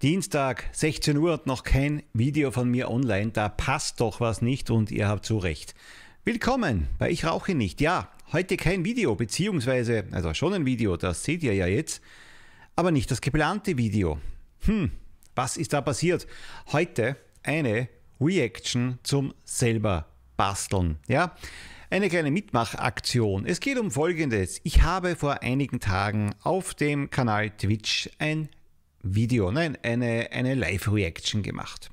Dienstag, 16 Uhr und noch kein Video von mir online. Da passt doch was nicht und ihr habt so recht. Willkommen bei Ich rauche nicht. Ja, heute kein Video, beziehungsweise, also schon ein Video, das seht ihr ja jetzt, aber nicht das geplante Video. Hm, was ist da passiert? Heute eine Reaction zum selber basteln. Ja, eine kleine Mitmachaktion. Es geht um Folgendes. Ich habe vor einigen Tagen auf dem Kanal Twitch ein Video, nein, ne, eine, eine Live-Reaction gemacht.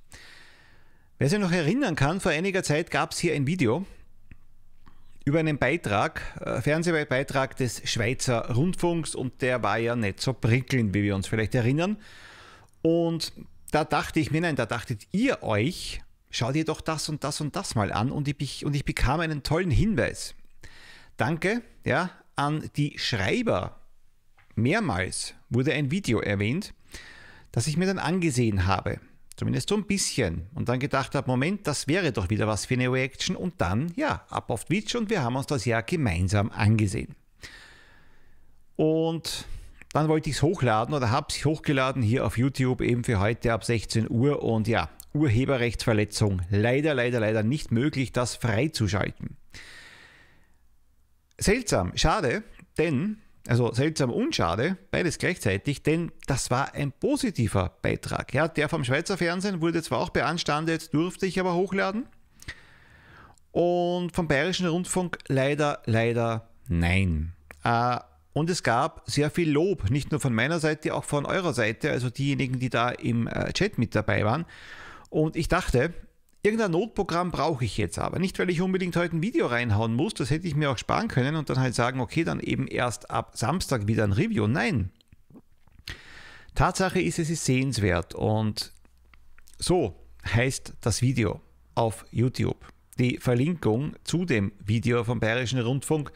Wer sich noch erinnern kann, vor einiger Zeit gab es hier ein Video über einen Beitrag, äh, Fernsehbeitrag des Schweizer Rundfunks und der war ja nicht so prickelnd, wie wir uns vielleicht erinnern. Und da dachte ich mir, nein, da dachtet ihr euch, schaut ihr doch das und das und das mal an und ich, und ich bekam einen tollen Hinweis. Danke, ja, an die Schreiber. Mehrmals wurde ein Video erwähnt, das ich mir dann angesehen habe. Zumindest so ein bisschen. Und dann gedacht habe, Moment, das wäre doch wieder was für eine Reaction. Und dann, ja, ab auf Twitch und wir haben uns das ja gemeinsam angesehen. Und dann wollte ich es hochladen oder habe es hochgeladen hier auf YouTube eben für heute ab 16 Uhr. Und ja, Urheberrechtsverletzung. Leider, leider, leider nicht möglich, das freizuschalten. Seltsam, schade, denn also seltsam und schade, beides gleichzeitig, denn das war ein positiver Beitrag. Ja, der vom Schweizer Fernsehen wurde zwar auch beanstandet, durfte ich aber hochladen. Und vom Bayerischen Rundfunk leider, leider nein. Äh, und es gab sehr viel Lob, nicht nur von meiner Seite, auch von eurer Seite, also diejenigen, die da im äh, Chat mit dabei waren. Und ich dachte, Irgendein Notprogramm brauche ich jetzt aber. Nicht, weil ich unbedingt heute ein Video reinhauen muss, das hätte ich mir auch sparen können und dann halt sagen, okay, dann eben erst ab Samstag wieder ein Review. Nein. Tatsache ist, es ist sehenswert und so heißt das Video auf YouTube. Die Verlinkung zu dem Video vom Bayerischen Rundfunk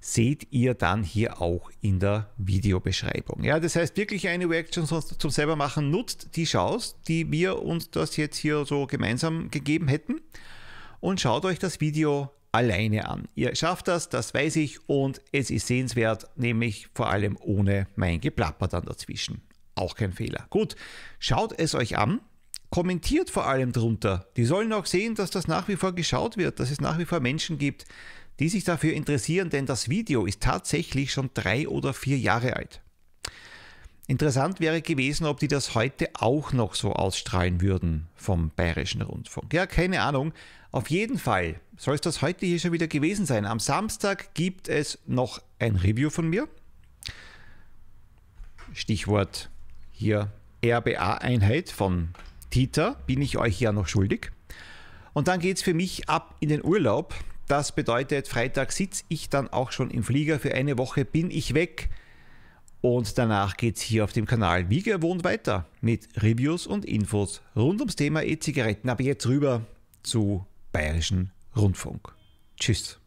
seht ihr dann hier auch in der Videobeschreibung. Ja, das heißt wirklich eine Reaction zum selber machen nutzt die Chance, die wir uns das jetzt hier so gemeinsam gegeben hätten und schaut euch das Video alleine an. Ihr schafft das, das weiß ich und es ist sehenswert, nämlich vor allem ohne mein Geplapper dann dazwischen. Auch kein Fehler. Gut, schaut es euch an, kommentiert vor allem drunter. Die sollen auch sehen, dass das nach wie vor geschaut wird, dass es nach wie vor Menschen gibt, die sich dafür interessieren, denn das Video ist tatsächlich schon drei oder vier Jahre alt. Interessant wäre gewesen, ob die das heute auch noch so ausstrahlen würden vom Bayerischen Rundfunk. Ja, keine Ahnung. Auf jeden Fall soll es das heute hier schon wieder gewesen sein. Am Samstag gibt es noch ein Review von mir. Stichwort hier RBA-Einheit von Tita, bin ich euch ja noch schuldig. Und dann geht es für mich ab in den Urlaub. Das bedeutet, Freitag sitze ich dann auch schon im Flieger. Für eine Woche bin ich weg. Und danach geht es hier auf dem Kanal wie gewohnt weiter mit Reviews und Infos rund ums Thema E-Zigaretten. Aber jetzt rüber zu Bayerischen Rundfunk. Tschüss.